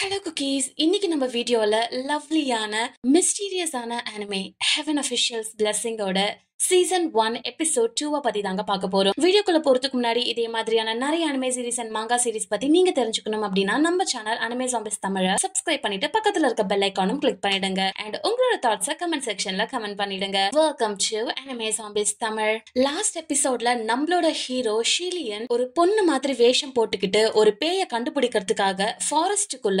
hello cookies இன்னைக்கு நம்ம வீடியோவில் லவ்லியான மிஸ்டீரியஸான அனிமே ஹெவன் அஃபிஷியல்ஸ் பிளஸ்ஸிங்கோட சீசன் ஒன் எபிசோட் டூவை பத்தி தாங்க பார்க்க போறோம் வீடியோக்குள்ள போறதுக்கு முன்னாடி இதே மாதிரியான நிறைய anime series and manga series பத்தி நீங்க தெரிஞ்சுக்கணும் அப்படின்னா நம்ம சேனல் அனிமே சாம்பிஸ் தமிழ சப்ஸ்கிரைப் பண்ணிட்டு பக்கத்துல இருக்க பெல் ஐக்கானும் கிளிக் பண்ணிடுங்க அண்ட் உங்களோட தாட்ஸ கமெண்ட் செக்ஷன்ல கமெண்ட் பண்ணிடுங்க welcome to anime champs Tamil last எபிசோட்ல நம்மளோட ஹீரோ ஷீலியன் ஒரு பொண்ணு மாதிரி வேஷம் போட்டுக்கிட்டு ஒரு பேய கண்டுபிடிக்கிறதுக்காக ஃபாரஸ்டுக்குள்ள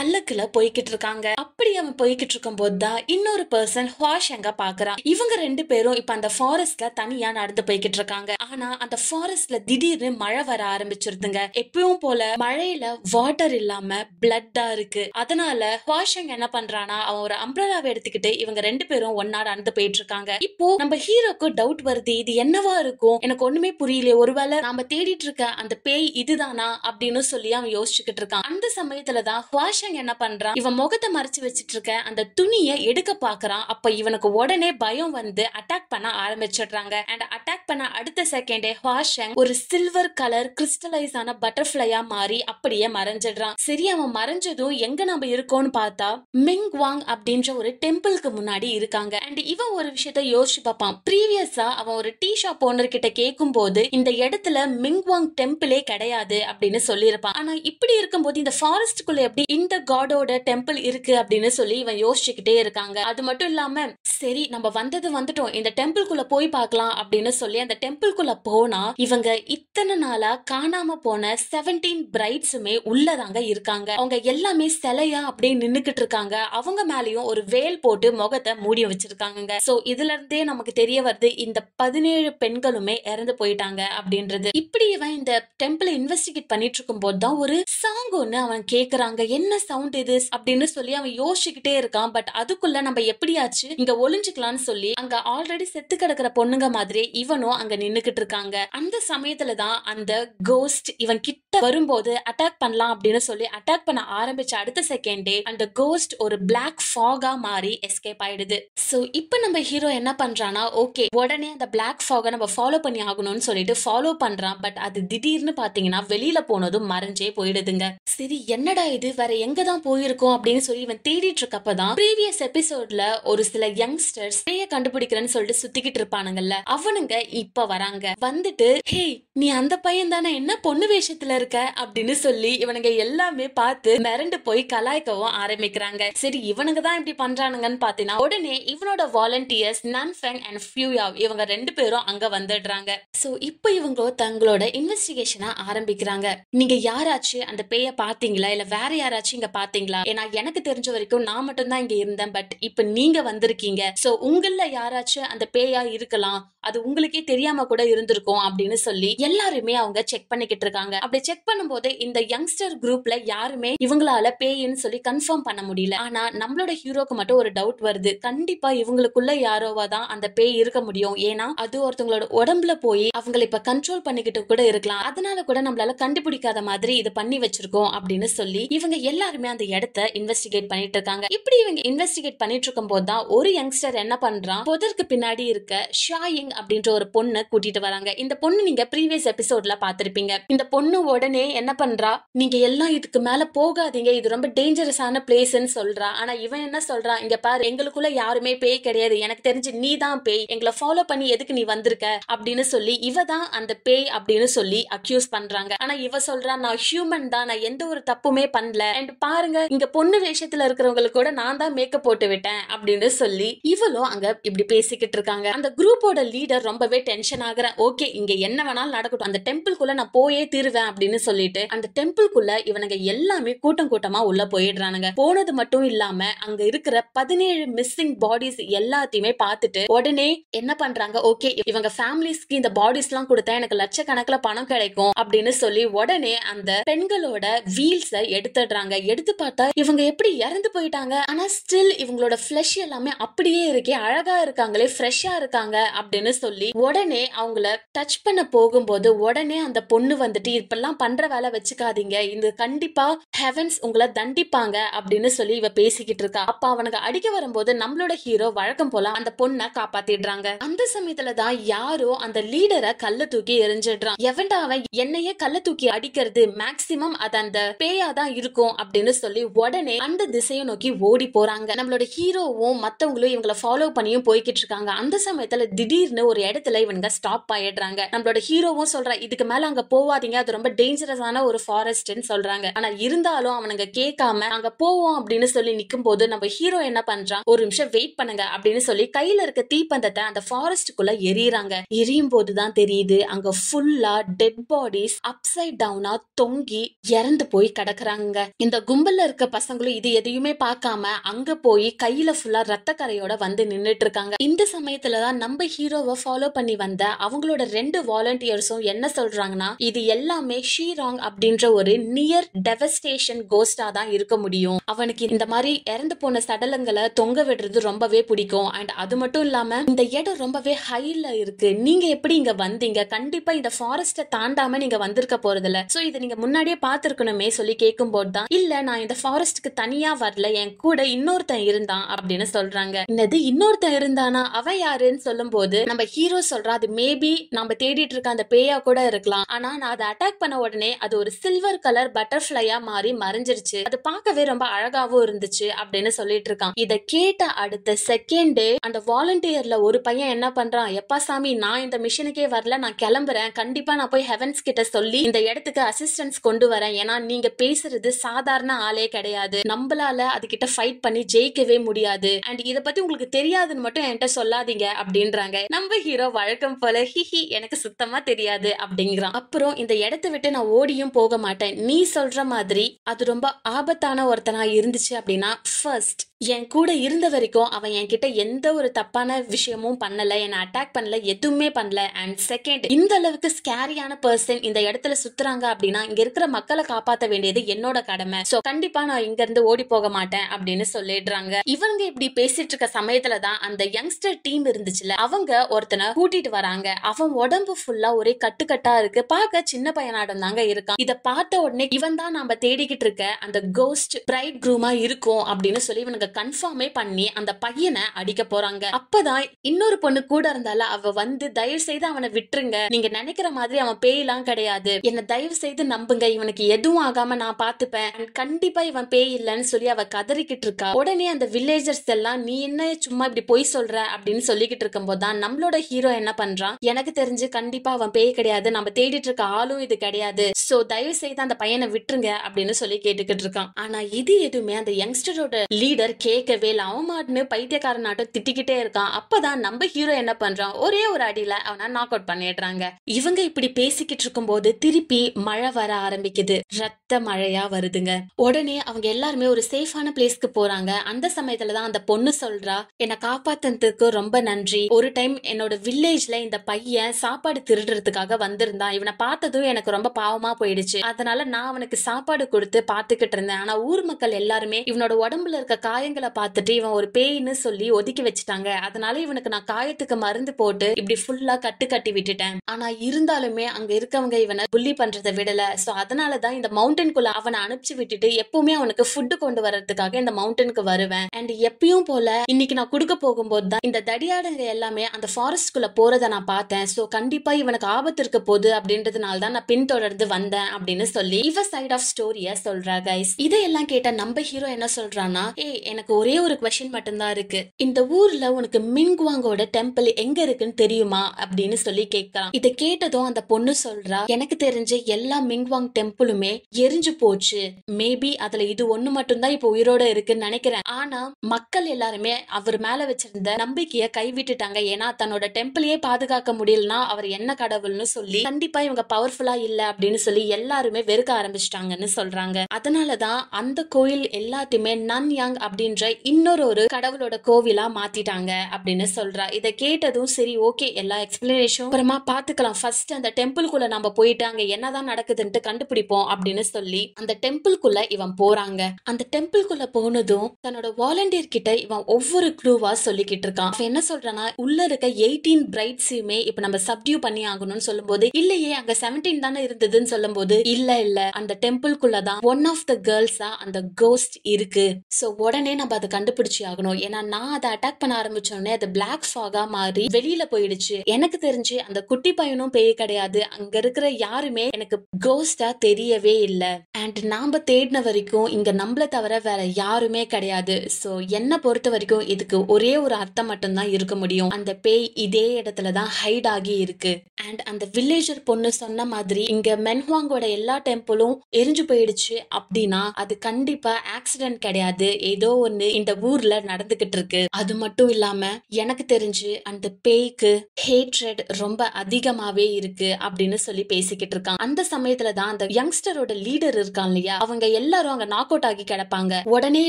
பல்லக்குல போய்கிட்டு இருக்காங்க அப்படி அவன் போய்கிட்டு இருக்கும் போது தான் இன்னொரு பர்சன் ஹாஷ் எங்க பாக்குறான் இவங்க ரெண்டு பேரும் இப்போ அந்த ஃபாரஸ்ட்ல தனியா நடந்து போய்கிட்டு இருக்காங்க ஆனா அந்த ஃபாரஸ்ட்ல திடீர்னு மழை வர ஆரம்பிச்சிருதுங்க எப்பவும் போல மழையில வாட்டர் இல்லாம பிளட்டா இருக்கு அதனால வாஷங் என்ன பண்றானா அவன் ஒரு அம்ப்ரலாவை எடுத்துக்கிட்டு இவங்க ரெண்டு பேரும் ஒன்னா நடந்து போயிட்டு இருக்காங்க இப்போ நம்ம ஹீரோக்கு டவுட் வருது இது என்னவா இருக்கும் எனக்கு ஒண்ணுமே புரியல ஒருவேளை நாம தேடிட்டு இருக்க அந்த பேய் இதுதானா அப்படின்னு சொல்லி அவன் யோசிச்சுக்கிட்டு இருக்கான் அந்த சமயத்துலதான் ஹுவாஷங் என்ன பண்றான் இவன் முகத்தை மறைச்சு வச்சிட்டு இருக்க அந்த துணியை எடுக்க பாக்குறான் அப்ப இவனுக்கு உடனே பயம் வந்து அட்டாக் பண்ண பண்ண ஆரம்பிச்சிடுறாங்க அண்ட் அட்டாக் பண்ண அடுத்த செகண்டே ஹாஷங் ஒரு சில்வர் கலர் கிறிஸ்டலைஸ் ஆன பட்டர்ஃபிளையா மாறி அப்படியே மறைஞ்சிடுறான் சரி அவன் மறைஞ்சதும் எங்க நம்ம இருக்கோம்னு பார்த்தா மிங் வாங் அப்படின்ற ஒரு டெம்பிளுக்கு முன்னாடி இருக்காங்க அண்ட் இவன் ஒரு விஷயத்த யோசிச்சு பார்ப்பான் ப்ரீவியஸா அவன் ஒரு டீ ஷாப் ஓனர் கிட்ட கேட்கும் போது இந்த இடத்துல மிங் வாங் டெம்பிளே கிடையாது அப்படின்னு சொல்லியிருப்பான் ஆனா இப்படி இருக்கும்போது இந்த ஃபாரஸ்டுக்குள்ள எப்படி இந்த காடோட டெம்பிள் இருக்கு அப்படின்னு சொல்லி இவன் யோசிச்சுக்கிட்டே இருக்காங்க அது மட்டும் இல்லாம சரி நம்ம வந்தது வந்துட்டோம் இந்த டெம்பிள் டெம்பிள்குள்ள போய் பார்க்கலாம் அப்படின்னு சொல்லி அந்த டெம்பிள்குள்ள போனா இவங்க இத்தனை நாளா காணாம போன செவன்டீன் பிரைட்ஸுமே உள்ளதாங்க இருக்காங்க அவங்க எல்லாமே சிலையா அப்படியே நின்னுக்கிட்டு இருக்காங்க அவங்க மேலயும் ஒரு வேல் போட்டு முகத்தை மூடி வச்சிருக்காங்க சோ இதுல இருந்தே நமக்கு தெரிய வருது இந்த பதினேழு பெண்களுமே இறந்து போயிட்டாங்க அப்படின்றது இப்படி இவன் இந்த டெம்பிள் இன்வெஸ்டிகேட் பண்ணிட்டு இருக்கும் போது தான் ஒரு சாங் ஒண்ணு அவன் கேக்குறாங்க என்ன சவுண்ட் இது அப்படின்னு சொல்லி அவன் யோசிச்சுக்கிட்டே இருக்கான் பட் அதுக்குள்ள நம்ம எப்படியாச்சு இங்க ஒளிஞ்சுக்கலாம்னு சொல்லி அங்க ஆல்ரெடி செத்து கிடக்குற பொண்ணுங்க மாதிரி இவனும் அங்க நின்னுகிட்டு இருக்காங்க அந்த சமயத்துல தான் அந்த கோஸ்ட் இவன் கிட்ட வரும்போது அட்டாக் பண்ணலாம் அப்படின்னு சொல்லி அட்டாக் பண்ண ஆரம்பிச்ச அடுத்த செகண்டே அந்த கோஸ்ட் ஒரு பிளாக் ஃபாகா மாறி எஸ்கேப் ஆயிடுது சோ இப்ப நம்ம ஹீரோ என்ன பண்றானா ஓகே உடனே அந்த பிளாக் ஃபாகை நம்ம ஃபாலோ பண்ணி ஆகணும்னு சொல்லிட்டு ஃபாலோ பண்றான் பட் அது திடீர்னு பாத்தீங்கன்னா வெளியில போனதும் மறைஞ்சே போயிடுதுங்க சரி என்னடா இது வேற எங்க தான் போயிருக்கோம் அப்படின்னு சொல்லி இவன் தேடிட்டு இருக்கப்பதான் ப்ரீவியஸ் எபிசோட்ல ஒரு சில யங்ஸ்டர்ஸ் கண்டுபிடிக்கிறேன்னு சொல்லிட்டு சுத்திக்கிட்டு இருப்பானுங்கல்ல அவனுங்க இப்ப வராங்க வந்துட்டு ஹே நீ அந்த பையன் தானே என்ன பொண்ணு வேஷத்துல இருக்க அப்படின்னு சொல்லி இவனுங்க எல்லாமே பார்த்து மிரண்டு போய் கலாய்க்கவும் ஆரம்பிக்கிறாங்க சரி இவனுங்க தான் இப்படி பண்றானுங்கன்னு பாத்தீங்கன்னா உடனே இவனோட வாலண்டியர்ஸ் நன்ஃபெங் அண்ட் ஃபியூயாவ் இவங்க ரெண்டு பேரும் அங்க வந்துடுறாங்க சோ இப்போ இவங்க தங்களோட இன்வெஸ்டிகேஷனா ஆரம்பிக்கிறாங்க நீங்க யாராச்சும் அந்த பேய பாத்தீங்களா இல்ல வேற யாராச்சும் இங்க பாத்தீங்களா ஏன்னா எனக்கு தெரிஞ்ச வரைக்கும் நான் மட்டும் தான் இங்க இருந்தேன் பட் இப்ப நீங்க வந்திருக்கீங்க சோ உங்கள யாராச்சும் அந்த பேயா இருக்கலாம் அது உங்களுக்கே தெரியாம கூட இருந்திருக்கும் அப்படின்னு சொல்லி எல்லாருமே அவங்க செக் பண்ணிக்கிட்டு இருக்காங்க அப்படி செக் பண்ணும் போது இந்த யங்ஸ்டர் குரூப்ல யாருமே இவங்களால பேயின்னு சொல்லி கன்ஃபார்ம் பண்ண முடியல ஆனா நம்மளோட ஹீரோக்கு மட்டும் ஒரு டவுட் வருது கண்டிப்பா இவங்களுக்குள்ள யாரோவா தான் அந்த பேய் இருக்க முடியும் ஏன்னா அது ஒருத்தவங்களோட உடம்புல போய் அவங்களை இப்ப கண்ட்ரோல் பண்ணிக்கிட்டு கூட இருக்கலாம் அதனால கூட நம்மளால கண்டுபிடிக்காத மாதிரி இது பண்ணி வச்சிருக்கோம் அப்படின்னு சொல்லி இவங்க எல்லாருமே அந்த இடத்த இன்வெஸ்டிகேட் பண்ணிட்டு இருக்காங்க இப்படி இவங்க இன்வெஸ்டிகேட் பண்ணிட்டு இருக்கும் போது தான் ஒரு யங்ஸ்டர் என்ன பண்றான் புதற்கு பின்னாடி முன்னாடி இருக்க ஷாயிங் அப்படின்ற ஒரு பொண்ணு கூட்டிட்டு வராங்க இந்த பொண்ணு நீங்க ப்ரீவியஸ் எபிசோட்ல பாத்திருப்பீங்க இந்த பொண்ணு உடனே என்ன பண்றா நீங்க எல்லாம் இதுக்கு மேல போகாதீங்க இது ரொம்ப டேஞ்சரஸான பிளேஸ்ன்னு சொல்றா ஆனா இவன் என்ன சொல்றான் இங்க பாரு எங்களுக்குள்ள யாருமே பேய் கிடையாது எனக்கு தெரிஞ்சு நீ தான் பேய் எங்களை ஃபாலோ பண்ணி எதுக்கு நீ வந்திருக்க அப்படின்னு சொல்லி இவ தான் அந்த பேய் அப்படின்னு சொல்லி அக்யூஸ் பண்றாங்க ஆனா இவ சொல்றா நான் ஹியூமன் தான் நான் எந்த ஒரு தப்புமே பண்ணல அண்ட் பாருங்க இங்க பொண்ணு வேஷத்துல இருக்கிறவங்களுக்கு கூட நான் தான் மேக்கப் போட்டு விட்டேன் அப்படின்னு சொல்லி இவளும் அங்க இப்படி பேசிக்கிட்டு இருக்காங்க அந்த குரூப்போட லீடர் ரொம்பவே டென்ஷன் ஆகிற ஓகே இங்க என்ன வேணாலும் நடக்கட்டும் அந்த டெம்பிள்குள்ள நான் போயே தீருவேன் அப்படின்னு சொல்லிட்டு அந்த டெம்பிள்குள்ள இவனுங்க எல்லாமே கூட்டம் கூட்டமா உள்ள போயிடுறானுங்க போனது மட்டும் இல்லாம அங்க இருக்கிற பதினேழு மிஸ்ஸிங் பாடிஸ் எல்லாத்தையுமே பார்த்துட்டு உடனே என்ன பண்றாங்க ஓகே இவங்க ஃபேமிலிஸ்க்கு இந்த பாடிஸ் எல்லாம் கொடுத்தா எனக்கு லட்சக்கணக்கில் பணம் கிடைக்கும் அப்படின்னு சொல்லி உடனே அந்த பெண்களோட வீல்ஸ எடுத்துடுறாங்க எடுத்து பார்த்தா இவங்க எப்படி இறந்து போயிட்டாங்க ஆனா ஸ்டில் இவங்களோட ஃபிளஷ் எல்லாமே அப்படியே இருக்கே அழகா இருக்காங்களே ஃப்ரெஷ் ஃப்ரெஷ்ஷா இருக்காங்க அப்படின்னு சொல்லி உடனே அவங்கள டச் பண்ண போகும்போது உடனே அந்த பொண்ணு வந்துட்டு இப்பெல்லாம் பண்ற வேலை வச்சுக்காதீங்க இந்த கண்டிப்பா ஹெவன்ஸ் உங்களை தண்டிப்பாங்க அப்படின்னு சொல்லி இவ பேசிக்கிட்டு இருக்கா அப்ப அவனுக்கு அடிக்க வரும்போது நம்மளோட ஹீரோ வழக்கம் போல அந்த பொண்ணை காப்பாத்திடுறாங்க அந்த சமயத்துலதான் யாரோ அந்த லீடரை கல்ல தூக்கி எரிஞ்சிடுறான் எவன்டா அவன் என்னையே கல்ல தூக்கி அடிக்கிறது மேக்சிமம் அது அந்த பேயா தான் இருக்கும் அப்படின்னு சொல்லி உடனே அந்த திசையை நோக்கி ஓடி போறாங்க நம்மளோட ஹீரோவும் மத்தவங்களும் இவங்களை ஃபாலோ பண்ணியும் போய்கிட்டு இருக்காங்க அந்த சமயத்துல திடீர்னு ஒரு இடத்துல இவனுங்க ஸ்டாப் ஆயிடுறாங்க நம்மளோட ஹீரோவும் சொல்ற இதுக்கு மேல அங்க போவாதீங்க அது ரொம்ப டேஞ்சரஸான ஒரு ஃபாரஸ்ட்னு சொல்றாங்க ஆனா இருந்தாலும் அவனுங்க கேட்காம அங்க போவோம் அப்படின்னு சொல்லி நிக்கும் போது நம்ம ஹீரோ என்ன பண்றான் ஒரு நிமிஷம் வெயிட் பண்ணுங்க அப்படின்னு சொல்லி கையில இருக்க தீப்பந்தத்தை அந்த ஃபாரஸ்டுக்குள்ள எரியறாங்க எரியும் போதுதான் தெரியுது அங்க ஃபுல்லா டெட் பாடிஸ் அப்சைட் டவுனா தொங்கி இறந்து போய் கிடக்குறாங்க இந்த கும்பல்ல இருக்க பசங்களும் இது எதையுமே பார்க்காம அங்க போய் கையில ஃபுல்லா ரத்த கரையோட வந்து நின்னுட்டு இருக்காங்க இந்த சமயத்துல விஷயத்துல தான் நம்ம ஹீரோவை ஃபாலோ பண்ணி வந்த அவங்களோட ரெண்டு வாலண்டியர்ஸும் என்ன சொல்றாங்கன்னா இது எல்லாமே ஷீராங் அப்படின்ற ஒரு நியர் டெவஸ்டேஷன் கோஸ்டா தான் இருக்க முடியும் அவனுக்கு இந்த மாதிரி இறந்து போன சடலங்களை தொங்க விடுறது ரொம்பவே பிடிக்கும் அண்ட் அது மட்டும் இல்லாம இந்த இடம் ரொம்பவே ஹைல இருக்கு நீங்க எப்படி இங்க வந்தீங்க கண்டிப்பா இந்த ஃபாரஸ்ட தாண்டாம நீங்க வந்திருக்க போறதில்ல சோ இதை நீங்க முன்னாடியே பாத்துருக்கணுமே சொல்லி கேட்கும் போது தான் இல்ல நான் இந்த ஃபாரஸ்டுக்கு தனியா வரல என் கூட இன்னொருத்தன் இருந்தான் அப்படின்னு சொல்றாங்க என்னது இன்னொருத்தன் இருந்தானா அவன் யாருன்னு சொல்லும்போது நம்ம ஹீரோ சொல்ற அது மேபி நம்ம தேடிட்டு இருக்க அந்த பேயா கூட இருக்கலாம் ஆனா நான் அதை அட்டாக் பண்ண உடனே அது ஒரு சில்வர் கலர் பட்டர்ஃபிளையா மாறி மறைஞ்சிருச்சு அது பார்க்கவே ரொம்ப அழகாவும் இருந்துச்சு அப்படின்னு சொல்லிட்டு இருக்கான் இத கேட்ட அடுத்த செகண்டே அந்த வாலண்டியர்ல ஒரு பையன் என்ன பண்றான் எப்பா சாமி நான் இந்த மிஷினுக்கே வரல நான் கிளம்புறேன் கண்டிப்பா நான் போய் ஹெவன்ஸ் கிட்ட சொல்லி இந்த இடத்துக்கு அசிஸ்டன்ஸ் கொண்டு வரேன் ஏன்னா நீங்க பேசுறது சாதாரண ஆளே கிடையாது நம்மளால அது கிட்ட ஃபைட் பண்ணி ஜெயிக்கவே முடியாது அண்ட் இதை பத்தி உங்களுக்கு தெரியாதுன்னு மட்டும் என்கிட்ட சொல்லாது சொல்லாதீங்க அப்படின்றாங்க நம்ம ஹீரோ வழக்கம் போல ஹிஹி எனக்கு சுத்தமா தெரியாது அப்படிங்கிறான் அப்புறம் இந்த இடத்த விட்டு நான் ஓடியும் போக மாட்டேன் நீ சொல்ற மாதிரி அது ரொம்ப ஆபத்தான ஒருத்தனா இருந்துச்சு அப்படின்னா ஃபர்ஸ்ட் என் கூட இருந்த வரைக்கும் அவன் என்கிட்ட எந்த ஒரு தப்பான விஷயமும் பண்ணல என்னை அட்டாக் பண்ணல எதுவுமே பண்ணல அண்ட் செகண்ட் இந்த அளவுக்கு ஸ்கேரியான பர்சன் இந்த இடத்துல சுத்துறாங்க அப்படின்னா இங்க இருக்கிற மக்களை காப்பாத்த வேண்டியது என்னோட கடமை சோ கண்டிப்பா நான் இங்க இருந்து ஓடி போக மாட்டேன் அப்படின்னு சொல்லிடுறாங்க இவங்க இப்படி பேசிட்டு இருக்க சமயத்துலதான் அந்த யங்ஸ்டர் டீம் இருந்துச்சுல அவங்க ஒருத்தனை கூட்டிட்டு வராங்க அவன் உடம்பு ஃபுல்லா ஒரே கட்டுக்கட்டா இருக்கு பார்க்க சின்ன பையனாடம் தாங்க இருக்கான் இதை பார்த்த உடனே இவன் தான் நாம தேடிக்கிட்டு இருக்க அந்த கோஸ்ட் பிரைட் குரூமா இருக்கும் அப்படின்னு சொல்லி இவனுக்கு கன்ஃபார்மே பண்ணி அந்த பையனை அடிக்க போறாங்க அப்பதான் இன்னொரு பொண்ணு கூட இருந்தால அவ வந்து தயவு செய்து அவனை விட்டுருங்க நீங்க நினைக்கிற மாதிரி அவன் பேயெல்லாம் கிடையாது என்ன தயவு செய்து நம்புங்க இவனுக்கு எதுவும் ஆகாம நான் பாத்துப்பேன் கண்டிப்பா இவன் பேய் இல்லைன்னு சொல்லி அவ கதறிக்கிட்டு இருக்கா உடனே அந்த வில்லேஜர்ஸ் எல்லாம் நீ என்ன சும்மா இப்படி பொய் சொல்ற அப்படின்னு சொல்லிக்கிட்டு இருக்கும் போதுதான் நம்மளோட ஹீரோ என்ன பண்றான் எனக்கு தெரிஞ்சு கண்டிப்பா அவன் பேய் கிடையாது நம்ம தேடிட்டு இருக்க ஆளும் இது கிடையாது சோ தயவு செய்து அந்த பையனை விட்டுருங்க அப்படின்னு சொல்லி கேட்டுக்கிட்டு இருக்கான் ஆனா இது எதுவுமே அந்த யங்ஸ்டரோட லீடர் கேட்கவே இல்லை அவன் மாட்டுமே பைத்தியக்காரனாட்டம் திட்டிக்கிட்டே இருக்கான் அப்பதான் நம்ம ஹீரோ என்ன பண்றான் ஒரே ஒரு அடியில அவனை நாக் அவுட் பண்ணிடுறாங்க இவங்க இப்படி பேசிக்கிட்டு இருக்கும் போது திருப்பி மழை வர ஆரம்பிக்குது ரத்த மழையா வருதுங்க உடனே அவங்க எல்லாருமே ஒரு சேஃபான பிளேஸ்க்கு போறாங்க அந்த சமயத்துலதான் அந்த பொண்ணு சொல்றா என்னை காப்பாத்தினதுக்கு ரொம்ப நன்றி ஒரு டைம் என்னோட வில்லேஜ்ல இந்த பையன் சாப்பாடு திருடுறதுக்காக வந்திருந்தான் இவனை பார்த்ததும் எனக்கு ரொம்ப பாவமா போயிடுச்சு அதனால நான் அவனுக்கு சாப்பாடு கொடுத்து பாத்துக்கிட்டு இருந்தேன் ஆனா ஊர் மக்கள் எல்லாருமே இவனோட உடம்புல இருக்க காய காயங்களை பார்த்துட்டு இவன் ஒரு பேய்னு சொல்லி ஒதுக்கி வச்சுட்டாங்க அதனால இவனுக்கு நான் காயத்துக்கு மருந்து போட்டு இப்படி ஃபுல்லா கட்டு கட்டி விட்டுட்டேன் ஆனா இருந்தாலுமே அங்க இருக்கவங்க இவனை புள்ளி பண்றதை விடல சோ அதனாலதான் இந்த மவுண்டனுக்குள்ள அவனை அனுப்பிச்சு விட்டுட்டு எப்பவுமே அவனுக்கு ஃபுட்டு கொண்டு வர்றதுக்காக இந்த மவுண்டனுக்கு வருவேன் அண்ட் எப்பயும் போல இன்னைக்கு நான் கொடுக்க போகும்போது தான் இந்த தடியாடுங்க எல்லாமே அந்த ஃபாரஸ்ட் குள்ள போறத நான் பார்த்தேன் சோ கண்டிப்பா இவனுக்கு ஆபத்து இருக்க போகுது அப்படின்றதுனால தான் நான் பின்தொடர்ந்து வந்தேன் அப்படின்னு சொல்லி இவ சைட் ஆஃப் ஸ்டோரிய சொல்றா கைஸ் இதையெல்லாம் கேட்ட நம்ம ஹீரோ என்ன சொல்றான்னா ஏ எனக்கு ஒரே ஒரு கொஷின் மட்டும்தான் இருக்கு இந்த ஊர்ல உனக்கு மின்குவாங்கோட டெம்பிள் எங்க இருக்குன்னு தெரியுமா அப்படின்னு சொல்லி கேட்கலாம் இதை கேட்டதும் அந்த பொண்ணு சொல்றா எனக்கு தெரிஞ்ச எல்லா மிங்குவாங் டெம்பிளுமே எரிஞ்சு போச்சு மேபி அதுல இது ஒண்ணு மட்டும்தான் இப்ப உயிரோட இருக்குன்னு நினைக்கிறேன் ஆனா மக்கள் எல்லாருமே அவர் மேல வச்சிருந்த நம்பிக்கைய கைவிட்டுட்டாங்க ஏன்னா தன்னோட டெம்பிளையே பாதுகாக்க முடியலன்னா அவர் என்ன கடவுள்னு சொல்லி கண்டிப்பா இவங்க பவர்ஃபுல்லா இல்ல அப்படின்னு சொல்லி எல்லாருமே வெறுக்க ஆரம்பிச்சிட்டாங்கன்னு சொல்றாங்க அதனாலதான் அந்த கோயில் எல்லாத்தையுமே நன் யாங் அப்படின்னு அப்படின்ற இன்னொரு ஒரு கடவுளோட கோவிலா மாத்திட்டாங்க அப்படின்னு சொல்றா இதை கேட்டதும் சரி ஓகே எல்லா எக்ஸ்பிளனேஷன் அப்புறமா பாத்துக்கலாம் ஃபர்ஸ்ட் அந்த டெம்பிள்குள்ள நம்ம போயிட்டு அங்க என்னதான் நடக்குதுன்ட்டு கண்டுபிடிப்போம் அப்படின்னு சொல்லி அந்த டெம்பிள்குள்ள இவன் போறாங்க அந்த டெம்பிள்குள்ள போனதும் தன்னோட வாலண்டியர் கிட்ட இவன் ஒவ்வொரு க்ளூவா சொல்லிக்கிட்டு இருக்கான் என்ன சொல்றனா உள்ள இருக்க எயிட்டீன் பிரைட்ஸையுமே இப்ப நம்ம சப்டியூ பண்ணி ஆகணும்னு சொல்லும்போது இல்லையே அங்க செவன்டீன் தானே இருந்ததுன்னு சொல்லும்போது இல்ல இல்ல அந்த டெம்பிள்குள்ள தான் ஒன் ஆஃப் த கேர்ள்ஸா அந்த கோஸ்ட் இருக்கு சோ உடனே நம்ம அதை கண்டுபிடிச்சி ஆகணும் ஏன்னா நான் அதை அட்டாக் பண்ண ஆரம்பிச்சோடனே அது பிளாக் ஃபாகா மாறி வெளியில போயிடுச்சு எனக்கு தெரிஞ்சு அந்த குட்டி பையனும் பேய் கிடையாது அங்க இருக்கிற யாருமே எனக்கு கோஸ்டா தெரியவே இல்லை அண்ட் நாம தேடின வரைக்கும் இங்க நம்மள தவிர வேற யாருமே கிடையாது ஸோ என்னை பொறுத்த வரைக்கும் இதுக்கு ஒரே ஒரு அர்த்தம் மட்டும்தான் இருக்க முடியும் அந்த பேய் இதே இடத்துல தான் ஹைட் ஆகி இருக்கு அண்ட் அந்த வில்லேஜர் பொண்ணு சொன்ன மாதிரி இங்க மென்ஹுவாங்கோட எல்லா டெம்பிளும் எரிஞ்சு போயிடுச்சு அப்படின்னா அது கண்டிப்பா ஆக்சிடென்ட் கிடையாது ஏதோ ஒண்ணு இந்த ஊர்ல நடந்துகிட்டு இருக்கு அது மட்டும் இல்லாம எனக்கு தெரிஞ்சு அந்த பேய்க்கு ஹேட்ரட் ரொம்ப அதிகமாவே இருக்கு அப்படின்னு சொல்லி பேசிக்கிட்டு இருக்கான் அந்த சமயத்துலதான் தான் அந்த யங்ஸ்டரோட லீடர் இருக்கான் இல்லையா அவங்க எல்லாரும் அங்க நாக் அவுட் ஆகி கிடப்பாங்க உடனே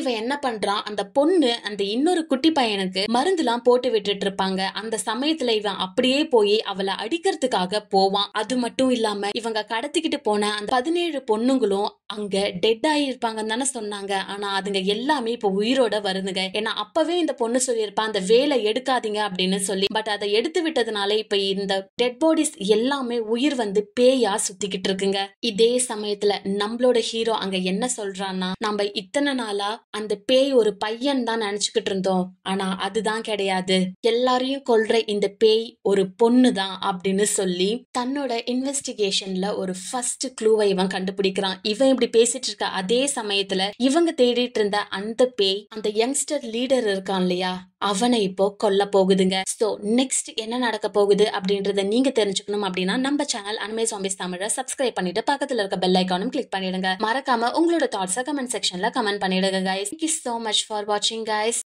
இவன் என்ன பண்றான் அந்த பொண்ணு அந்த இன்னொரு குட்டி பையனுக்கு மருந்துலாம் போட்டு விட்டுட்டு இருப்பாங்க அந்த சமயத்துல இவன் அப்படியே போய் அவளை அடிக்கிறதுக்காக போவான் அது மட்டும் இல்லாம இவங்க கடத்திக்கிட்டு போன அந்த பதினேழு பொண்ணுங்களும் அங்க டெட் ஆகி இருப்பாங்கன்னு தானே சொன்னாங்க ஆனா அதுங்க எல்லாமே இப்போ உயிரோட வருதுங்க ஏன்னா அப்பவே இந்த பொண்ணு சொல்லியிருப்பா அந்த வேலை எடுக்காதீங்க அப்படின்னு சொல்லி பட் அதை எடுத்து விட்டதுனால இப்ப இந்த டெட் பாடிஸ் எல்லாமே உயிர் வந்து பேயா சுத்திக்கிட்டு இருக்குங்க இதே சமயத்துல நம்மளோட ஹீரோ அங்க என்ன சொல்றான்னா நம்ம இத்தனை நாளா அந்த பேய் ஒரு பையன் தான் நினைச்சுக்கிட்டு இருந்தோம் ஆனா அதுதான் கிடையாது எல்லாரையும் கொல்ற இந்த பேய் ஒரு பொண்ணு தான் அப்படின்னு சொல்லி தன்னோட இன்வெஸ்டிகேஷன்ல ஒரு ஃபர்ஸ்ட் க்ளூவை இவன் கண்டுபிடிக்கிறான் இவன் இப்படி பேசிட்டு இருக்க அதே சமயத்துல இவங்க தேடிட்டு இருந்த அந்த பேய் மாதிரி அந்த யங்ஸ்டர் லீடர் இருக்கான் இல்லையா அவனை இப்போ கொல்ல போகுதுங்க சோ நெக்ஸ்ட் என்ன நடக்க போகுது அப்படின்றத நீங்க தெரிஞ்சுக்கணும் அப்படின்னா நம்ம சேனல் அனிமே சாம்பிஸ் தமிழ சப்ஸ்கிரைப் பண்ணிட்டு பக்கத்துல இருக்க பெல் ஐக்கானும் கிளிக் பண்ணிடுங்க மறக்காம உங்களோட தாட்ஸ் கமெண்ட் செக்ஷன்ல கமெண்ட் பண்ணிடுங்க கைஸ் ஸோ மச் ஃபார் வாட்சிங் கைஸ்